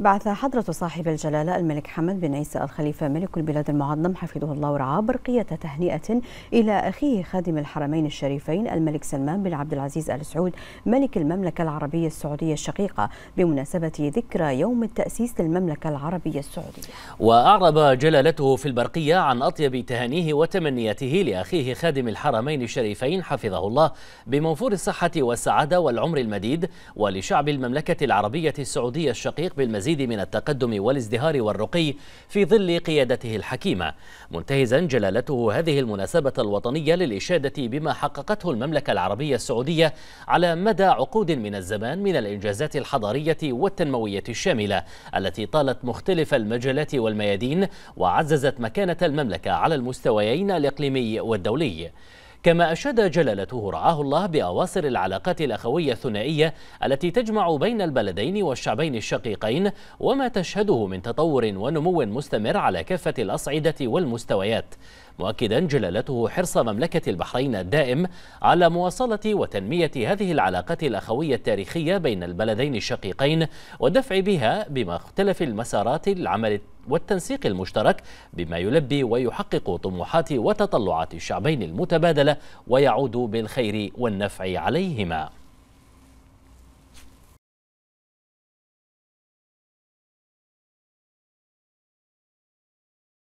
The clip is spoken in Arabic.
بعث حضرة صاحب الجلالة الملك حمد بن عيسى الخليفة ملك البلاد المعظم حفظه الله ورعاه برقية تهنئة إلى أخيه خادم الحرمين الشريفين الملك سلمان بن عبد العزيز آل سعود ملك المملكة العربية السعودية الشقيقة بمناسبة ذكرى يوم التأسيس للمملكة العربية السعودية وأعرب جلالته في البرقية عن أطيب تهانيه وتمنياته لأخيه خادم الحرمين الشريفين حفظه الله بموفور الصحة والسعادة والعمر المديد ولشعب المملكة العربية السعودية الشقيق بالمزيد المزيد من التقدم والازدهار والرقي في ظل قيادته الحكيمة منتهزا جلالته هذه المناسبة الوطنية للإشادة بما حققته المملكة العربية السعودية على مدى عقود من الزمان من الإنجازات الحضارية والتنموية الشاملة التي طالت مختلف المجالات والميادين وعززت مكانة المملكة على المستويين الإقليمي والدولي كما أشاد جلالته رعاه الله بأواصر العلاقات الأخوية الثنائية التي تجمع بين البلدين والشعبين الشقيقين وما تشهده من تطور ونمو مستمر على كافة الأصعدة والمستويات مؤكدا جلالته حرص مملكة البحرين الدائم على مواصلة وتنمية هذه العلاقات الأخوية التاريخية بين البلدين الشقيقين والدفع بها بمختلف المسارات العمل والتنسيق المشترك بما يلبي ويحقق طموحات وتطلعات الشعبين المتبادله ويعود بالخير والنفع عليهما